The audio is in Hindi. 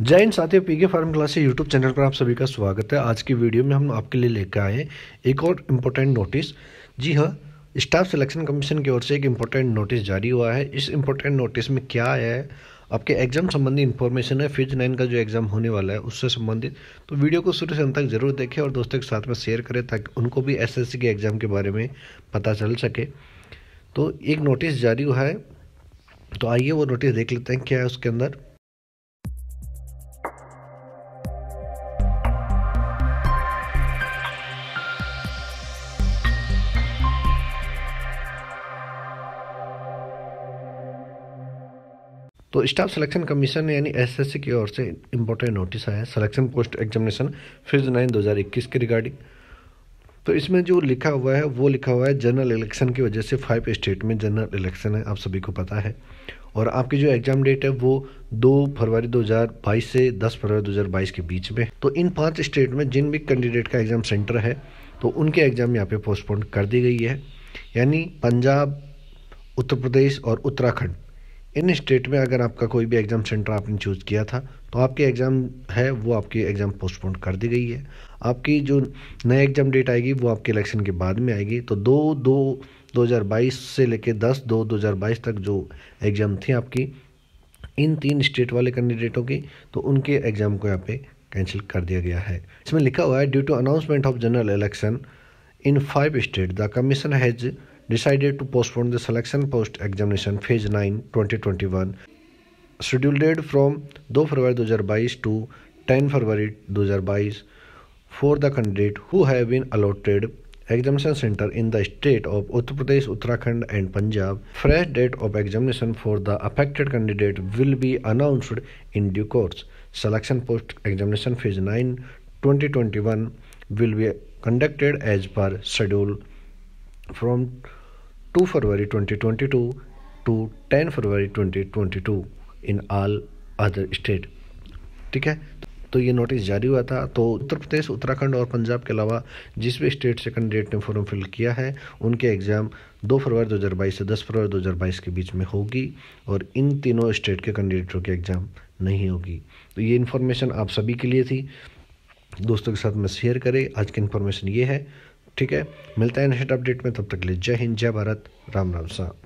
जय हिंद साथियों PK farm class YouTube channel पर आप सभी का स्वागत है आज की वीडियो में हम आपके लिए लेकर आए हैं एक और इम्पोर्टेंट नोटिस जी हाँ स्टाफ सिलेक्शन कमीशन की ओर से एक इम्पोर्टेंट नोटिस जारी हुआ है इस इम्पोर्टेंट नोटिस में क्या है आपके एग्जाम संबंधी इन्फॉर्मेशन है फिज नाइन का जो एग्जाम होने वाला है उससे संबंधित तो वीडियो को शुरू से अंत तक जरूर देखें और दोस्तों के साथ में शेयर करें ताकि उनको भी एस के एग्ज़ाम के बारे में पता चल सके तो एक नोटिस जारी हुआ है तो आइए वो नोटिस देख लेते हैं क्या है उसके अंदर तो स्टाफ सिलेक्शन कमीशन यानी एसएससी की ओर से इम्पोर्टेंट नोटिस आया है selection post examination phase nine इक्कीस के रिगार्डिंग तो इसमें जो लिखा हुआ है वो लिखा हुआ है जनरल इलेक्शन की वजह से फाइव स्टेट में जनरल इलेक्शन है आप सभी को पता है और आपकी जो एग्ज़ाम डेट है वो 2 फरवरी 2022 से 10 फरवरी 2022 के बीच में तो इन पांच स्टेट में जिन भी कैंडिडेट का एग्ज़ाम सेंटर है तो उनके एग्ज़ाम यहाँ पे पोस्टपोन कर दी गई है यानी पंजाब उत्तर प्रदेश और उत्तराखंड इन स्टेट में अगर आपका कोई भी एग्ज़ाम सेंटर आपने चूज़ किया था तो आपके एग्ज़ाम है वो आपकी एग्ज़ाम पोस्टपोन कर दी गई है आपकी जो नए एग्ज़ाम डेट आएगी वो आपके इलेक्शन के बाद में आएगी तो दो दो 2022 से लेके 10 दो 2022 तक जो एग्ज़ाम थी आपकी इन तीन स्टेट वाले कैंडिडेटों की तो उनके एग्ज़ाम को यहाँ पे कैंसिल कर दिया गया है इसमें लिखा हुआ है due to announcement of general election in five state the commission has decided to postpone the selection post examination phase 9 2021 scheduled date from 2 February 2022 to 10 February 2022 for the candidate who have been allotted examination center in the state of Uttar Pradesh, Uttarakhand and Punjab. Fresh date of examination for the affected candidate will be announced in due course. Selection post examination phase 9 2021 will be conducted as per schedule. from 2 February 2022 to 10 February 2022 in all other state ठीक है तो ये नोटिस जारी हुआ था तो उत्तर प्रदेश उत्तराखंड और पंजाब के अलावा जिस भी स्टेट से कैंडिडेट ने फॉर्म फिल किया है उनके एग्ज़ाम 2 फरवरी 2022 से 10 फरवरी 2022 के बीच में होगी और इन तीनों स्टेट के कैंडिडेटों के एग्ज़ाम नहीं होगी तो ये इन्फॉर्मेशन आप सभी के लिए थी दोस्तों के साथ में शेयर करें आज की इन्फॉर्मेशन ये है ठीक है मिलता है नेक्स्ट अपडेट में तब तक के लिए जय हिंद जय भारत राम राम साहब